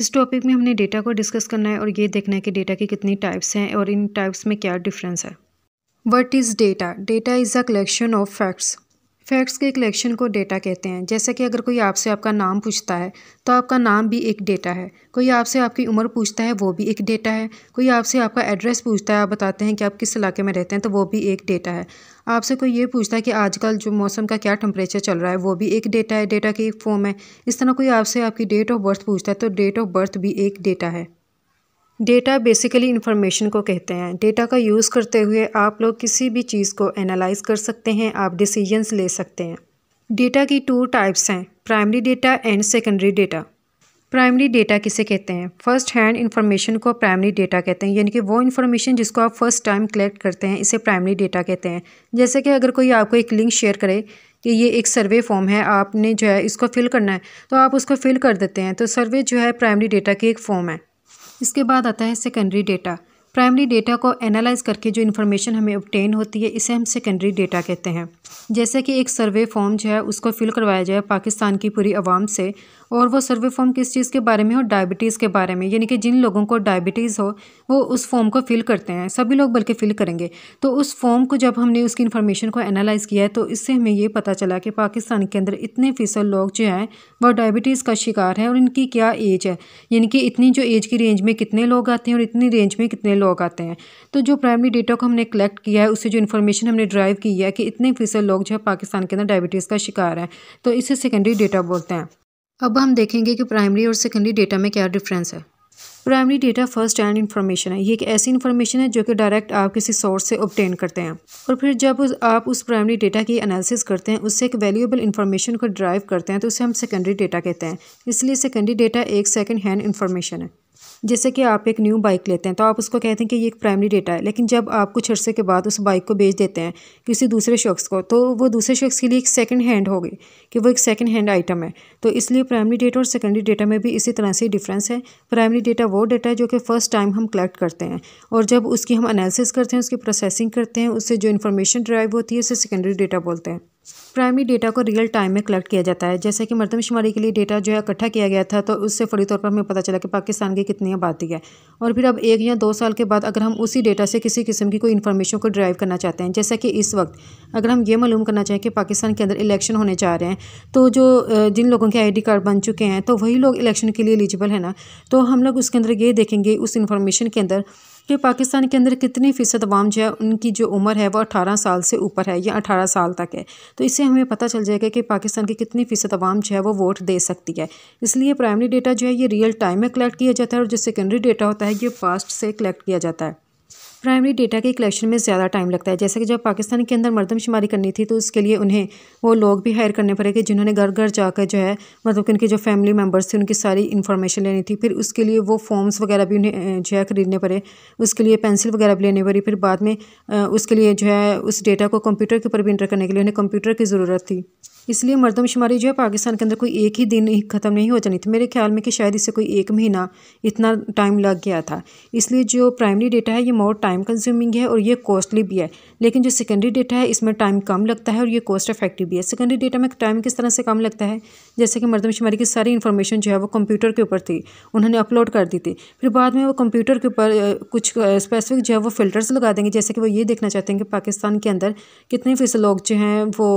इस टॉपिक में हमने डेटा को डिस्कस करना है और ये देखना है कि डेटा की कितनी टाइप्स हैं और इन टाइप्स में क्या डिफरेंस है what is data data is a collection of facts facts के कलेक्शन को डेटा कहते हैं जैसे कि अगर कोई आपसे आपका नाम पूछता है तो आपका नाम भी एक डेटा है कोई आपसे आपकी उम्र पूछता है वो भी एक डेटा है कोई आपसे आपका एड्रेस पूछता है आप बताते हैं कि आप किस इलाके में रहते हैं तो वो भी एक डेटा है आपसे कोई ये पूछता है कि आजकल जो मौसम का क्या टेम्परेचर चल रहा है वो भी एक डेटा है डेटा की एक फॉर्म है इस तरह कोई आपसे आपकी डेट ऑफ बर्थ पूछता है तो डेट ऑफ बर्थ भी एक डेटा है डेटा बेसिकली इन्फॉर्मेशन को कहते हैं डेटा का यूज़ करते हुए आप लोग किसी भी चीज़ को एनालाइज कर सकते हैं आप डिसीजंस ले सकते हैं डेटा की टू टाइप्स हैं primary data and secondary data primary data किसे कहते हैं फर्स्ट हैंड इन्फॉर्मेशन को प्राइमरी डेटा कहते हैं यानी कि वो इन्फॉर्मेशन जिसको आप फर्स्ट टाइम कलेक्ट करते हैं इसे प्राइमरी डेटा कहते हैं जैसे कि अगर कोई आपको एक लिंक शेयर करे कि ये एक सर्वे फॉर्म है आपने जो है इसको फिल करना है तो आप उसको फिल कर देते हैं तो सर्वे जो है प्राइमरी डेटा की एक फॉर्म है इसके बाद आता है सेकेंडरी डेटा प्राइमरी डेटा को एनालाइज करके जो इन्फॉर्मेशन हमें ऑप्टेन होती है इसे हम सेकेंडरी डेटा कहते हैं जैसे कि एक सर्वे फॉर्म जो है उसको फिल करवाया जाए पाकिस्तान की पूरी आवाम से और वो सर्वे फॉर्म किस चीज़ के बारे में हो डायबिटीज़ के बारे में यानी कि जिन लोगों को डायबिटीज़ हो वो उस फॉर्म को फिल करते हैं सभी लोग बल्कि फ़िल करेंगे तो उस फॉर्म को जब हमने उसकी इन्फॉर्मेशन को एनालाइज़ किया है तो इससे हमें ये पता चला कि पाकिस्तान के अंदर इतने फ़ीसद लोग जो हैं वह डायबिटीज़ का शिकार है और इनकी क्या एज है यानी कि इतनी जो एज की रेंज में कितने लोग आते हैं और इतनी रेंज में कितने लोग लोग आते हैं तो जो प्राइमरी डेटा को हमने कलेक्ट किया है उससे जो इन्फॉर्मेशन हमने ड्राइव की है कि इतने फीसद लोग जो है पाकिस्तान के अंदर डायबिटीज़ का शिकार हैं तो इसे सेकेंडरी डेटा बोलते हैं अब हम देखेंगे कि प्राइमरी और सेकेंडरी डेटा में क्या डिफरेंस है primary data first hand information है ये एक ऐसी इन्फॉर्मेशन है जो कि डायरेक्ट आप किसी सोर्स से ऑप्टेन करते हैं और फिर जब उस, आप उस प्राइमरी डेटा की एनालिसिस करते हैं उससे एक वैल्यूएबल इन्फॉर्मेशन को ड्राइव करते हैं तो उसे हम सेकेंडरी डेटा कहते हैं इसलिए सेकेंडरी डेटा एक सेकेंड हैंड इन्फॉर्मेशन है जैसे कि आप एक न्यू बाइक लेते हैं तो आप उसको कहते हैं कि ये एक प्राइमरी डेटा है लेकिन जब आप कुछ अर्से के बाद उस बाइक को बेच देते हैं किसी दूसरे शख्स को तो वो दूसरे शख्स के लिए एक सेकेंड हैंड होगी कि वो एक सेकेंड हैंड आइटम है तो इसलिए प्राइमरी डेटा और सेकेंडरी डेटा में भी इसी तरह से डिफरेंस है प्राइमरी डेटा वो डेटा है जो कि फ़र्स्ट टाइम हम कलेक्ट करते हैं और जब उसकी हम एनालिसिस करते हैं उसकी प्रोसेसिंग करते हैं उससे जो इन्फॉर्मेशन ड्राइव होती है उसे सेकेंडरी डेटा बोलते हैं प्राइमरी डेटा को रियल टाइम में कलेक्ट किया जाता है जैसे कि मरदमशुमारी के लिए डेटा जो है इकट्ठा किया गया था तो उससे फौरी तौर पर हमें पता चला कि पाकिस्तान की कितनी आबादी है और फिर अब एक या दो साल के बाद अगर हम उसी डेटा से किसी किस्म की कोई इन्फॉर्मेशन को ड्राइव करना चाहते हैं जैसा कि इस वक्त अगर हम ये मालूम करना चाहें कि पाकिस्तान के अंदर इलेक्शन होने जा रहे हैं तो जो जिन लोगों के आई कार्ड बन चुके हैं तो वही लोग इलेक्शन के लिए एलिजिबल है ना तो हम लोग उसके अंदर ये देखेंगे उस इन्फॉर्मेशन के अंदर कि पाकिस्तान के अंदर कितनी फ़ीसद आवाम जो है उनकी जो उम्र है वो अठारह साल से ऊपर है या अठारह साल तक है तो इससे हमें पता चल जाएगा कि पाकिस्तान की कितनी फ़ीसद आवाम जो है वो वोट दे सकती है इसलिए प्राइमरी डेटा जो है ये रियल टाइम में कलेक्ट किया जाता है और जो सेकेंडरी डेटा होता है ये फास्ट से कलेक्ट किया जाता है प्राइमरी डेटा के कलेक्शन में ज़्यादा टाइम लगता है जैसे कि जब पाकिस्तान के अंदर मरदमशुमारी करनी थी तो उसके लिए उन्हें वो लोग भी हायर करने पड़े कि जिन्होंने घर घर जाकर जो है मतलब कि उनके जो फैमिली मेम्बर्स थे उनकी सारी इन्फॉर्मेशन लेनी थी फिर उसके लिए वो फॉर्म्स वगैरह भी उन्हें जो है खरीदने पड़े उसके लिए पेंसिल वगैरह भी लेनी पड़ी फिर बाद में उसके लिए जो है उस डेटा को कंप्यूटर के ऊपर भी इंटर करने के लिए उन्हें कंप्यूटर की ज़रूरत थी इसलिए मरदमशुमारी जो है पाकिस्तान के अंदर कोई एक ही दिन ही ख़त्म नहीं हो जानी थी मेरे ख्याल में कि शायद इसे कोई एक महीना इतना टाइम लग गया था इसलिए जो प्राइमरी डेटा है ये मोर टाइम कंज्यूमिंग है और ये कॉस्टली भी है लेकिन जो सेकेंडरी डेटा है इसमें टाइम कम लगता है और ये कॉस्ट इफेक्टिव भी है सेकेंडरी डेटा में टाइम किस तरह से कम लगता है जैसे कि मरदमशुमारी की सारी इन्फॉर्मेशन जो है वो कंप्यूटर के ऊपर थी उन्होंने अपलोड कर दी थी फिर बाद में वो कंप्यूटर के ऊपर कुछ स्पेसिफिक जो है वो फिल्टर्स लगा देंगे जैसे कि वो ये देखना चाहते हैं कि पाकिस्तान के अंदर कितने फीसद लोग जो हैं वो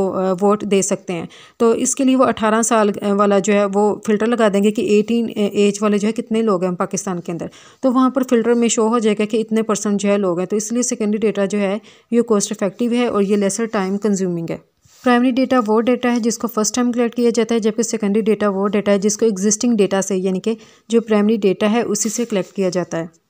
वोट दे सकते हैं तो इसके लिए वो अठारह साल वाला जो है वो फिल्टर लगा देंगे कि एटीन एज वाले जो है कितने लोग हैं पाकिस्तान के अंदर तो वहाँ पर फिल्टर में शो हो जाएगा कि इतने परसेंट जो है लोग हैं तो इसलिए सेकेंडरी डेटा जो है ये कॉस्ट इफेक्टिव है और ये लेसर टाइम कंज्यूमिंग है प्राइमरी डेटा वो डेटा है जिसको फर्स्ट टाइम कलेक्ट किया जाता है जबकि सेकेंडरी डेटा वो डेटा है जिसको एग्जिस्टिंग डेटा से यानी कि जो प्राइमरी डेटा है उसी से कलेक्ट किया जाता है